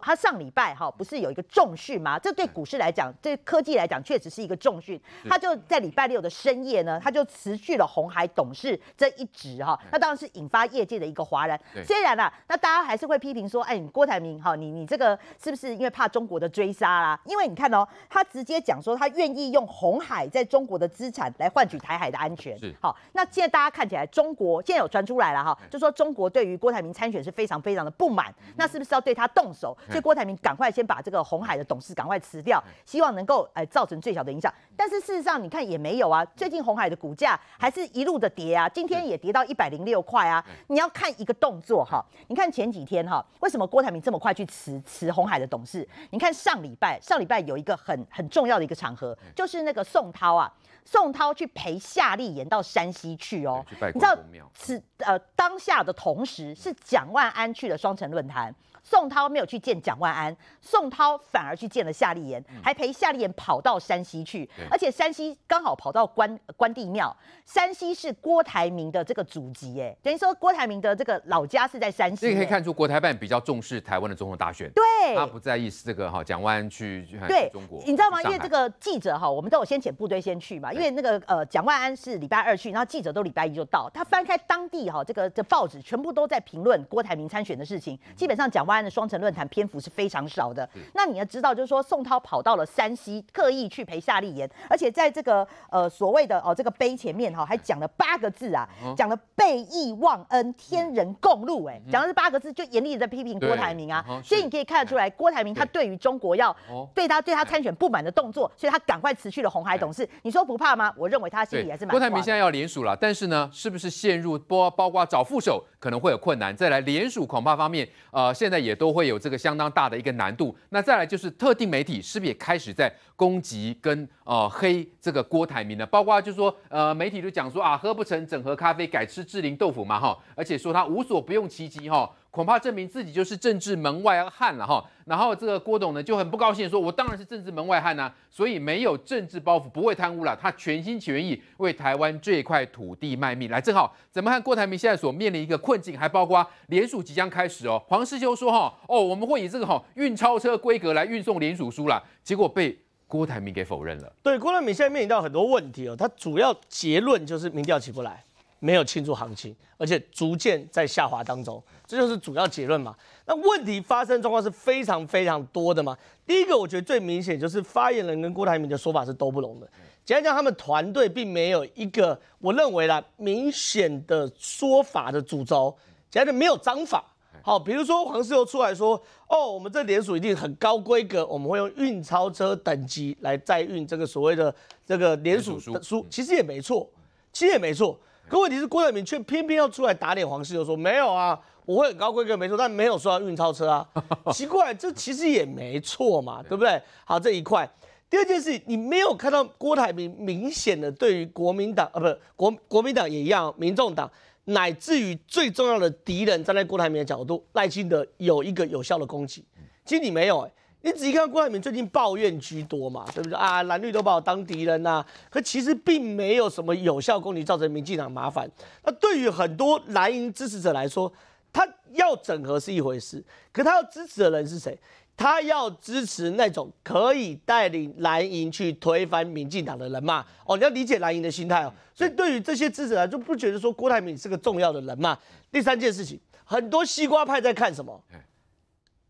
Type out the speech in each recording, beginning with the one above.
他上礼拜哈不是有一个重讯吗？这对股市来讲，对科技来讲，确实是一个重讯。他就在礼拜六的深夜呢，他就辞去了红海董事这一职哈。那当然是引发业界的一个哗然。虽然啦，那大家还是会批评说，哎，你郭台铭哈，你你这个是不是因为怕中国的追杀啦？因为你看哦，他直接讲说，他愿意用红海在中国的资产来换取台海的安全。是好，那现在大家看起来，中国现在有传出来了哈，就说中国对于郭台铭参选是非常非常的不满，那是不是要对他动手？所以郭台铭赶快先把这个红海的董事赶快辞掉，希望能够呃造成最小的影响。但是事实上你看也没有啊，最近红海的股价还是一路的跌啊，今天也跌到一百零六块啊。你要看一个动作哈，你看前几天哈，为什么郭台铭这么快去辞辞红海的董事？你看上礼拜上礼拜有一个很很重要的一个场合，就是那个宋涛啊，宋涛去陪夏立言到山西去哦。你知道此呃当下的同时是蒋万安去了双城论坛，宋涛没有去。见蒋万安，宋涛反而去见了夏丽言，还陪夏丽言跑到山西去，而且山西刚好跑到关关帝庙。山西是郭台铭的这个祖籍，哎，等于说郭台铭的这个老家是在山西。这可以看出国台办比较重视台湾的总统大选，对，他不在意这个哈，蒋万安去对中国，你知道吗？因为这个记者哈，我们都有先遣部队先去嘛，因为那个呃，蒋万安是礼拜二去，然后记者都礼拜一就到。他翻开当地哈这个这报纸，全部都在评论郭台铭参选的事情。基本上蒋万安的双城论坛。篇幅是非常少的。那你要知道，就是说宋涛跑到了山西，刻意去陪夏立言，而且在这个呃所谓的哦这个碑前面哈，还讲了八个字啊，讲了“背义忘恩，天人共怒”。哎，讲了这八个字，就严厉的批评郭台铭啊。所以你可以看得出来，郭台铭他对于中国要对他对他参选不满的动作，所以他赶快辞去了红海董事。你说不怕吗？我认为他心里还是。蛮。郭台铭现在要联署了，但是呢，是不是陷入包包括找副手可能会有困难？再来联署恐怕方面，呃，现在也都会有这个。相当大的一个难度。那再来就是特定媒体是不是也开始在攻击跟呃黑这个郭台铭呢？包括就是说呃媒体就讲说啊喝不成整合咖啡改吃志玲豆腐嘛哈，而且说他无所不用其极哈。恐怕证明自己就是政治门外汉了哈。然后这个郭董呢就很不高兴，说我当然是政治门外汉啊，所以没有政治包袱，不会贪污了。他全心全意为台湾这块土地卖命。来，正好，怎么看郭台铭现在所面临一个困境，还包括联署即将开始哦。黄世修说哈，哦，我们会以这个哈运钞车规格来运送联署书啦，结果被郭台铭给否认了。对，郭台铭现在面临到很多问题哦，他主要结论就是民调起不来。没有清楚行情，而且逐渐在下滑当中，这就是主要结论嘛？那问题发生状况是非常非常多的嘛？第一个，我觉得最明显就是发言人跟郭台铭的说法是都不容的。简而言他们团队并没有一个我认为啦明显的说法的主轴，简而言没有章法。好，比如说黄世优出来说：“哦，我们这联署一定很高规格，我们会用运钞车等级来载运这个所谓的这个联署的书，其实也没错，其实也没错。”可问题是，郭台铭却偏偏要出来打脸黄世友，说没有啊，我会很高规格没错，但没有说运钞车啊，奇怪，这其实也没错嘛，对不对？好，这一块。第二件事，你没有看到郭台铭明显的对于国民党啊，不国国民党也一样，民众党乃至于最重要的敌人，站在郭台铭的角度，赖清德有一个有效的攻击，其实你没有诶。你仔细看郭台铭最近抱怨居多嘛，对不对啊？蓝绿都把我当敌人呐。可其实并没有什么有效功绩造成民进党麻烦。那对于很多蓝营支持者来说，他要整合是一回事，可他要支持的人是谁？他要支持那种可以带领蓝营去推翻民进党的人嘛？哦，你要理解蓝营的心态哦。所以对于这些支持者就不觉得说郭台铭是个重要的人嘛。第三件事情，很多西瓜派在看什么？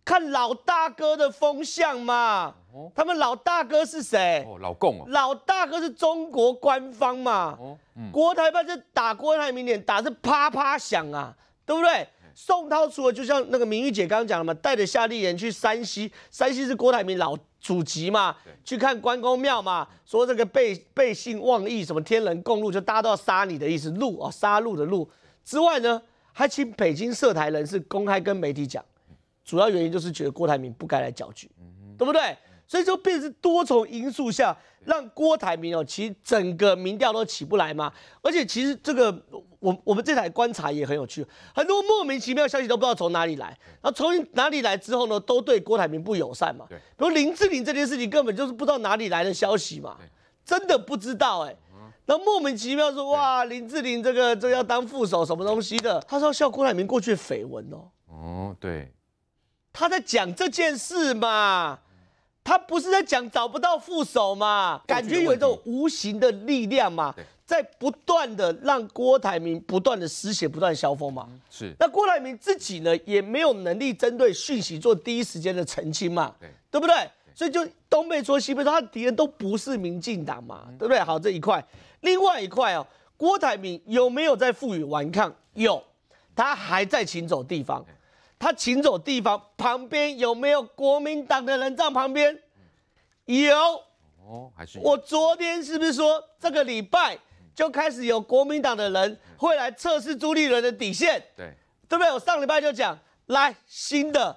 看老大哥的风向嘛，他们老大哥是谁？老共哦，老大哥是中国官方嘛。哦，国台办是打郭台铭脸，打是啪啪响啊，对不对？宋涛除了就像那个明玉姐刚刚讲了嘛，带着夏立言去山西，山西是郭台铭老祖籍嘛，去看关公庙嘛，说这个背背信忘义，什么天人共怒，就大家都要杀你的意思，怒哦，杀戮的戮之外呢，还请北京涉台人士公开跟媒体讲。主要原因就是觉得郭台铭不该来搅局，对不对？所以就变成多重因素下，让郭台铭哦，其实整个民调都起不来嘛。而且其实这个我我们这台观察也很有趣，很多莫名其妙消息都不知道从哪里来，然后从哪里来之后呢，都对郭台铭不友善嘛。比如林志玲这件事情，根本就是不知道哪里来的消息嘛，真的不知道哎。那莫名其妙说哇，林志玲这个这要当副手什么东西的，他说笑郭台铭过去绯闻哦。哦，对。他在讲这件事嘛，他不是在讲找不到副手嘛，感觉有一种无形的力量嘛，在不断的让郭台铭不断的失血、不断消风嘛。是。那郭台铭自己呢，也没有能力针对讯息做第一时间的澄清嘛，对不对？所以就东被说西被说，他的敌人都不是民进党嘛，对不对？好，这一块。另外一块哦，郭台铭有没有在负隅顽抗？有，他还在行走地方。他请走地方旁边有没有国民党的人站旁边？有。哦，还是我昨天是不是说这个礼拜就开始有国民党的人会来测试朱立伦的底线？对，对不对？我上礼拜就讲，来新的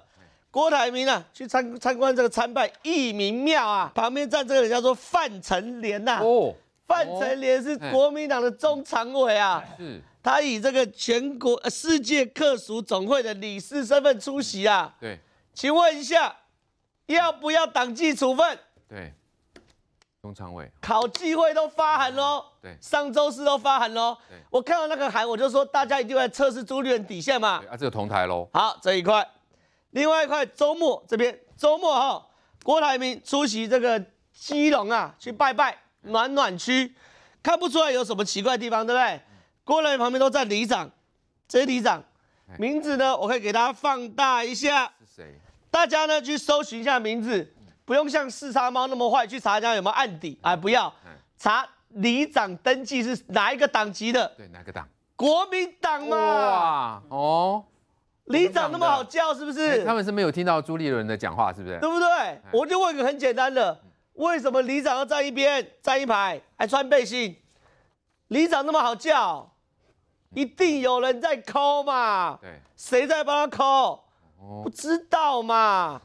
郭台铭啊，去参参观这个参拜义民庙啊，旁边站这个人叫做范成莲呐。哦，范成莲是国民党的中常委啊。是。他以这个全国世界客属总会的理事身份出席啊。对，请问一下，要不要党纪处分？对，中常委考纪会都发函喽。对，上周四都发函喽。我看到那个函，我就说大家一定会测试朱立伦底线嘛。啊，这个同台喽。好，这一块，另外一块周末这边，周末哈，郭台铭出席这个基隆啊，去拜拜暖暖区，看不出来有什么奇怪的地方，对不对？郭人旁边都站里长，这是里长名字呢，我可以给大家放大一下。是谁？大家呢去搜寻一下名字，不用像四杀猫那么坏去查一下有没有案底。哎，不要查里长登记是哪一个党籍的？对，哪个党？国民党嘛。哇哦，里长那么好叫是不是？他们是没有听到朱立伦的讲话是不是？对不对？我就问一个很简单的，为什么里长要站一边，站一排，还穿背心？里长那么好叫？一定有人在抠嘛？对，谁在帮他抠？不知道嘛？